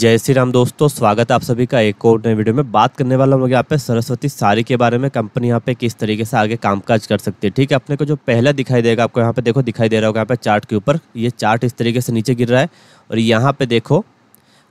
जय श्री राम दोस्तों स्वागत है आप सभी का एक और नए वीडियो में बात करने वाला हम लोग यहाँ पे सरस्वती साड़ी के बारे में कंपनी यहाँ पे किस तरीके से आगे कामकाज कर सकती है ठीक है अपने को जो पहला दिखाई देगा आपको यहाँ पे देखो दिखाई दे रहा होगा यहाँ पे चार्ट के ऊपर ये चार्ट इस तरीके से नीचे गिर रहा है और यहाँ पे देखो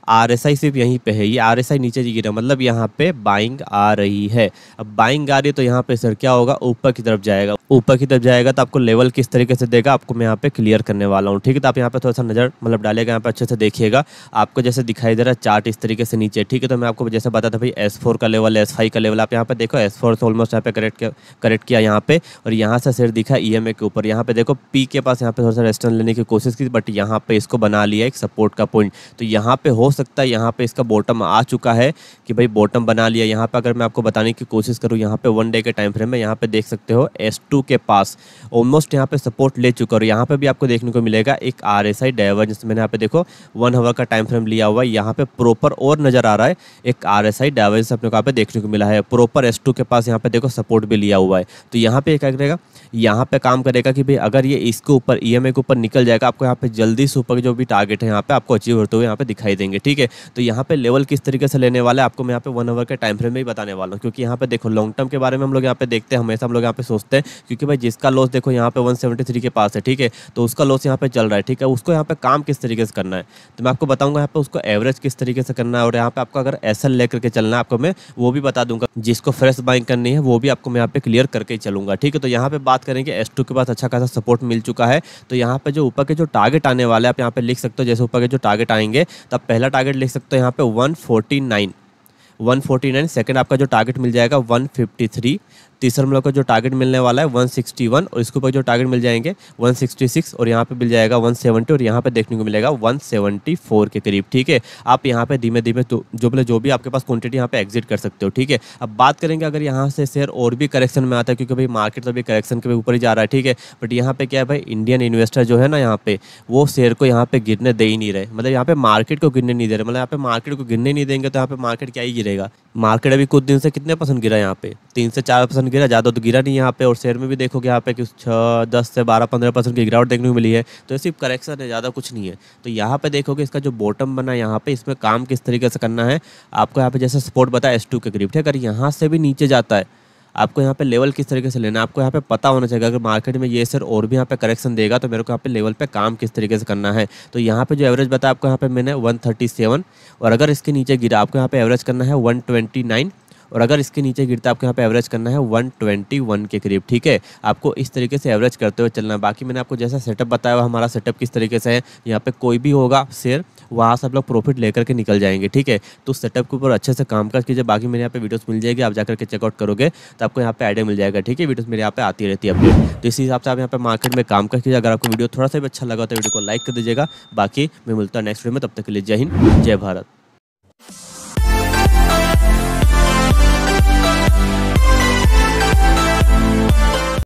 आर एस आई सिर्फ यहीं पे है ये आर एस आई नीचे गिरा मतलब यहाँ पे बाइंग आ रही है अब बाइंग आ रही है तो यहाँ पे सर क्या होगा ऊपर की तरफ जाएगा ऊपर की तरफ जाएगा तो आपको लेवल किस तरीके से देगा आपको मैं यहाँ पे क्लियर करने वाला हूँ ठीक है तो आप यहाँ पे थोड़ा सा नज़र मतलब डालेगा यहाँ पे अच्छे से देखिएगा आपको जैसे दिखाई दे रहा है चार्ट इस तरीके से नीचे ठीक है तो मैं आपको जैसे बता था भाई एस फोर का लेवल एस फाइव का लेवल आप यहाँ पे देखो एस फोर से ऑलमोस्ट यहाँ पे करेक्ट करेक्ट किया यहाँ पे और यहाँ से सिर दिखा ई एम ए के ऊपर यहाँ पे देखो पी के पास यहाँ पे थोड़ा सा रेस्टोरेंट लेने की कोशिश की बट यहाँ पे इसको बना लिया एक सपोर्ट का पॉइंट तो यहाँ पे हो सकता है यहाँ पे इसका बॉटम आ चुका है कि भाई बॉटम बना लिया यहाँ पे अगर मैं आपको बताने की कोशिश करूँ यहाँ पे वन डे के टाइम फ्रेम में यहाँ पे देख सकते हो एस टू के पास ऑलमोस्ट यहाँ पे सपोर्ट ले चुका और यहाँ पे भी आपको देखने को मिलेगा एक आर एस आई डाइवर्जेंस मैंने यहाँ पे देखो वन हवर का टाइम फ्रेम लिया हुआ है यहाँ पे प्रॉपर और नज़र आ रहा है एक आर एस आई डाइवर्जेंस अपने को यहाँ पे देखने को मिला है प्रॉपर एस टू के पास यहाँ पे देखो सपोर्ट भी लिया हुआ है तो यहाँ पे क्या करेगा यहाँ पे काम करेगा कि भाई अगर ये इसके ऊपर ई के ऊपर निकल जाएगा आपको यहाँ पे जल्दी से ऊपर जो भी टारगेट है यहाँ पे आपको अचीव होते हुए यहाँ पे दिखाई देंगे ठीक है तो यहाँ पे लेवल किस तरीके से लेने वाला है आपको मैं यहाँ पे वन आवर के टाइम फ्रेम में ही बताने वाला हूँ क्योंकि यहाँ पे देखो लॉन्ग टर्म के बारे में हम लोग यहाँ पे देखते हैं हमेशा हम लोग यहाँ पे सोचते हैं क्योंकि भाई जिसका लॉस देखो यहाँ पे वन के पास है ठीक है तो उसका लॉस यहाँ पे चल रहा है ठीक है उसको यहाँ पे काम किस तरीके से करना है तो मैं आपको बताऊंगा यहाँ पे उसको एवरेज किस तरीके से करना है और यहाँ पे आपको अगर एस लेकर के चलना है आपको मैं वो भी बता दूंगा जिसको फ्रेश बाइंग करनी है वो भी आपको मैं यहाँ पे क्लियर करके चलूंगा ठीक है तो यहाँ पे बात करेंगे एस के पास अच्छा खासा सपोर्ट मिल चुका है तो यहाँ पे जो ऊपर के जो टारगेट आने वाले आप यहाँ पे लिख सकते हो जैसे ऊपर के जो टारगेट आएंगे तब पहला टारगेट लिख सकते हो यहाँ पे 149 149 सेकेंड आपका जो टारगेट मिल जाएगा 153 तीसरे हम का जो टारगेट मिलने वाला है 161 और इसके ऊपर जो टारगेट मिल जाएंगे 166 और यहाँ पे मिल जाएगा 170 और यहाँ पे देखने को मिलेगा 174 के करीब ठीक है आप यहाँ पे धीमे धीमे तो जो बोले जो भी आपके पास क्वान्टिटी यहाँ पे एग्जिट कर सकते हो ठीक है अब बात करेंगे अगर यहाँ से शेयर और भी करेक्शन में आता है क्योंकि भाई मार्केट तो अभी करेक्शन के ऊपर ही जा रहा है ठीक है बट यहाँ पे क्या है भाई इंडियन इन्वेस्टर जो है ना यहाँ पे वो शेयर को यहाँ पे गिरने दे ही नहीं रहे मतलब यहाँ पे मार्केट को गिरने नहीं दे रहे मतलब यहाँ पे मार्केट को गिरने नहीं देंगे तो यहाँ पे मार्केट क्या ही गिरेगा मार्केट अभी कुछ दिन से कितने परसेंट गिरा यहाँ पे तीन से चार परसेंट गिरा ज़्यादा तो गिरा नहीं यहाँ पे और शेयर में भी देखोगे यहाँ पे कि छः दस से बारह पंद्रह परसेंट की गिरावट देखने को मिली है तो ये सिर्फ करेक्शन है ज़्यादा कुछ नहीं है तो यहाँ पे देखोगे इसका जो बॉटम बना है यहाँ पे इसमें काम किस तरीके से करना है आपको यहाँ पे जैसे सपोर्ट बताया एस के करीब ठीक अगर यहाँ से भी नीचे जाता है आपको यहाँ पे लेवल किस तरीके से लेना है आपको यहाँ पे पता होना चाहिए अगर मार्केट में ये सर और भी यहाँ पे करेक्शन देगा तो मेरे को यहाँ पे लेवल पे काम किस तरीके से करना है तो यहाँ पे जो एवरेज बताया आपको यहाँ पे मैंने 137 और अगर इसके नीचे गिरा आपको यहाँ पे एवरेज करना है 129 और अगर इसके नीचे गिरता है आपको यहाँ पे एवरेज करना है 121 के करीब ठीक है आपको इस तरीके से एवरेज करते हुए चलना बाकी मैंने आपको जैसा सेटअप बताया हुआ हमारा सेटअप किस तरीके से है यहाँ पे कोई भी होगा शेयर वहाँ से आप लोग प्रॉफिट लेकर के निकल जाएंगे ठीक है तो सेटअप के ऊपर अच्छे से काम कर कीजिए बाकी मेरे यहाँ पे वीडियोज़ मिल जाएगी आप जाकर के चेकआउट करोगे तो आपको यहाँ पे आइडिया मिल जाएगा ठीक है वीडियोज़ मेरे यहाँ पे आती रहती है अपडेट तो इसी हिसाब से आप यहाँ पे मार्केट में काम कर कीजिए अगर आपको वीडियो थोड़ा सा भी अच्छा लगा तो वीडियो को लाइक कर दीजिएगा बाकी मैं मिलता हूँ नेक्स्ट वीडियो में तब तक के लिए जय हिंद जय भारत